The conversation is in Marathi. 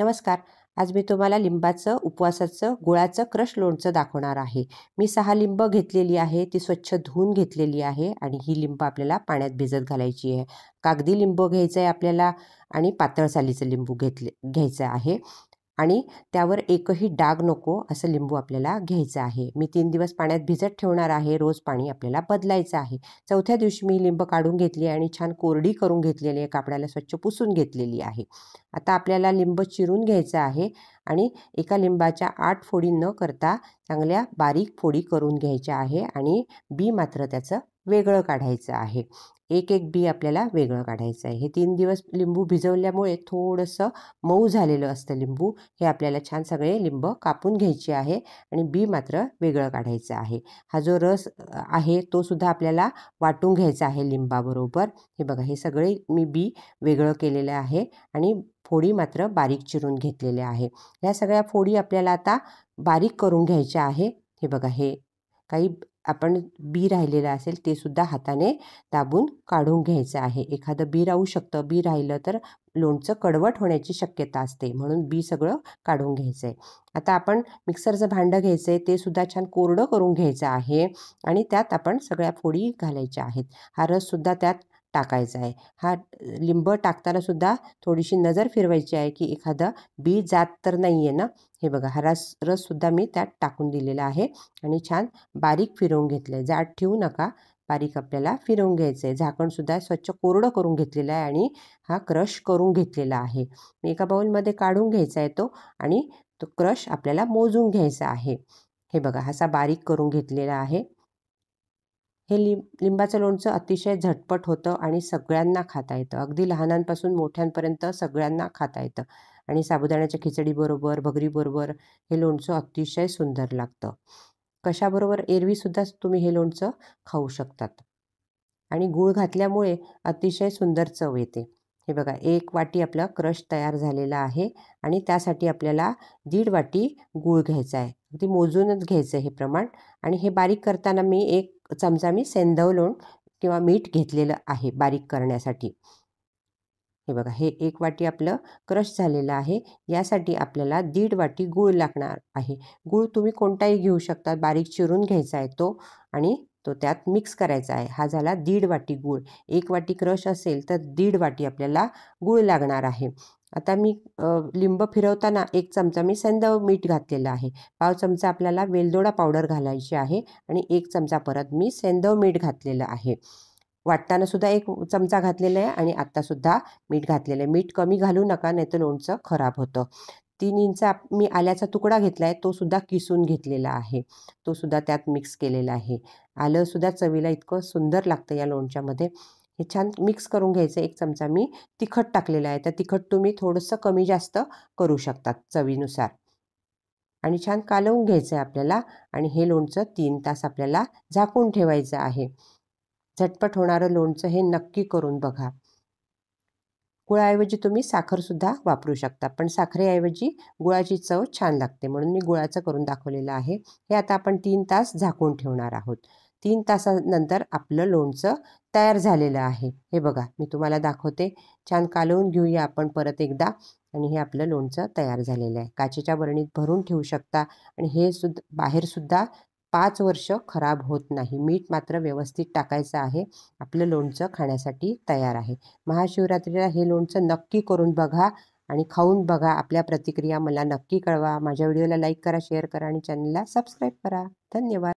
नमस्कार आज मी तुम्हाला लिंबाचं उपवासाचं गुळाचं क्रश लोणचं दाखवणार आहे मी सहा लिंब घेतलेली आहे ती स्वच्छ धुवून घेतलेली आहे आणि ही लिंब आपल्याला पाण्यात भिजत घालायची आहे कागदी लिंब घ्यायचं आहे आपल्याला आणि पातळ लिंबू घेतले घ्यायचं आहे आणि त्यावर एकही डाग नको असं लिंबू आपल्याला घ्यायचं आहे मी तीन दिवस पाण्यात भिजत ठेवणार आहे रोज पाणी आपल्याला बदलायचं आहे चौथ्या दिवशी मी लिंब काढून घेतली आणि छान कोरडी करून घेतलेली आहे कापडाला स्वच्छ पुसून घेतलेली आहे आता आपल्याला लिंब चिरून घ्यायचं आहे आणि एका लिंबाच्या आठ फोडी न करता चांगल्या बारीक फोडी करून घ्यायच्या आहे आणि बी मात्र त्याचं वेगळं काढायचं आहे एक एक बी आपल्याला वेगळं काढायचं आहे हे तीन दिवस लिंबू भिजवल्यामुळे थोडंसं मऊ झालेलं असतं लिंबू हे आपल्याला छान सगळे लिंब कापून घ्यायचे आहे आणि बी मात्र वेगळं काढायचं आहे हा जो रस आहे तो सुद्धा आपल्याला वाटून घ्यायचा आहे लिंबाबरोबर हे बघा हे सगळे मी बी वेगळं केलेलं आहे आणि फोडी मात्र बारीक चिरून घेतलेल्या आहे ह्या सगळ्या फोडी आपल्याला आता बारीक करून घ्यायच्या आहे हे बघा हे काही आपण बी राहिलेलं असेल ते सुद्धा हाताने दाबून काढून घ्यायचं आहे एखादं बी राहू शकतं बी राहिलं तर लोणचं कडवट होण्याची शक्यता असते म्हणून बी सगळं काढून घ्यायचं आहे आता आपण मिक्सरचं भांडं घ्यायचं आहे ते सुद्धा छान कोरडं करून घ्यायचं आहे आणि त्यात आपण सगळ्या फोडी घालायच्या आहेत हा रससुद्धा त्यात टाकायचा आहे हा लिंब टाकताना सुद्धा थोडीशी नजर फिरवायची आहे की एखादं बी जात तर नाही आहे ना हे बघा हा रस रससुद्धा मी त्यात टाकून दिलेला आहे आणि छान बारीक फिरवून घेतलं आहे जाड ठेवू नका बारीक आपल्याला फिरवून घ्यायचं आहे झाकणसुद्धा स्वच्छ कोरडं करून घेतलेलं आहे आणि हा क्रश करून घेतलेला आहे मी एका बाऊलमध्ये काढून घ्यायचा आहे तो आणि तो क्रश आपल्याला मोजून घ्यायचा आहे हे बघा असा बारीक करून घेतलेला आहे हे लि लिंबाचं लोणचं अतिशय झटपट होतं आणि सगळ्यांना खाता येतं अगदी लहानांपासून मोठ्यांपर्यंत सगळ्यांना खाता येतं आणि साबुदाण्याच्या खिचडीबरोबर भगरीबरोबर हे लोणचं अतिशय सुंदर लागतं कशाबरोबर एरवीसुद्धा तुम्ही हे लोणचं खाऊ शकतात आणि गूळ घातल्यामुळे अतिशय सुंदर चव येते हे बघा एक वाटी आपला क्रश तयार झालेला आहे आणि त्यासाठी आपल्याला दीड वाटी गूळ घ्यायचा आहे अगदी मोजूनच घ्यायचं हे प्रमाण आणि हे बारीक करताना मी एक चमचा मी सेंदव लोण किंवा मीठ घेतलेलं आहे बारीक करण्यासाठी हे बघा हे एक वाटी आपलं क्रश झालेलं आहे यासाठी आपल्याला दीड वाटी गूळ लागणार आहे गूळ तुम्ही कोणताही घेऊ शकता बारीक चिरून घ्यायचा आहे तो आणि तो त्यात मिक्स करायचा आहे हा झाला दीड वाटी गूळ एक वाटी क्रश असेल तर दीड वाटी आपल्याला गूळ लागणार आहे आता मी लिंब फिरवताना एक चमचा मी सेंदव मीठ घातलेलं आहे पाव चमचा आपल्याला वेलदोडा पावडर घालायची आहे आणि एक चमचा परत मी सेंदव मीठ घातलेलं आहे वाटताना सुद्धा एक चमचा घातलेला आहे आणि आत्तासुद्धा मीठ घातलेलं आहे मीठ कमी घालू नका नाही तर लोणचं खराब होतं तीन इंच मी आल्याचा तुकडा घेतला आहे तो सुद्धा किसून घेतलेला आहे तो सुद्धा त्यात मिक्स केलेला आहे सुद्धा चवीला इतकं सुंदर लागतं या लोणच्यामध्ये हे छान मिक्स करून घ्यायचं एक चमचा मी तिखट टाकलेलं आहे तर तिखट तुम्ही थोडंसं कमी जास्त करू शकतात चवीनुसार आणि छान कालवून घ्यायचं आहे आपल्याला आणि हे लोणचं तीन तास आपल्याला झाकून ठेवायचं आहे झटपट होणारं लोणचं हे नक्की करून बघा गुळाऐवजी तुम्ही साखरसुद्धा वापरू शकता पण साखरेऐवजी गुळाची चव छान लागते म्हणून मी गुळाचं करून दाखवलेलं आहे हे आता आपण तीन तास झाकून ठेवणार आहोत तीन तासानंतर आपलं लोणचं तयार झालेलं आहे हे बघा मी तुम्हाला दाखवते छान कालवून घेऊया आपण परत एकदा आणि हे आपलं लोणचं तयार झालेलं आहे काचेच्या बरणीत भरून ठेवू शकता आणि हे सुद्धा बाहेरसुद्धा पाच वर्ष खराब होत नाही मीठ मात्र व्यवस्थित टाकायचं आहे आपलं लोणचं खाण्यासाठी तयार आहे महाशिवरात्रीला हे लोणचं नक्की करून बघा आणि खाऊन बघा आपल्या प्रतिक्रिया मला नक्की कळवा माझ्या व्हिडिओला लाईक करा शेअर करा आणि चॅनलला सबस्क्राईब करा धन्यवाद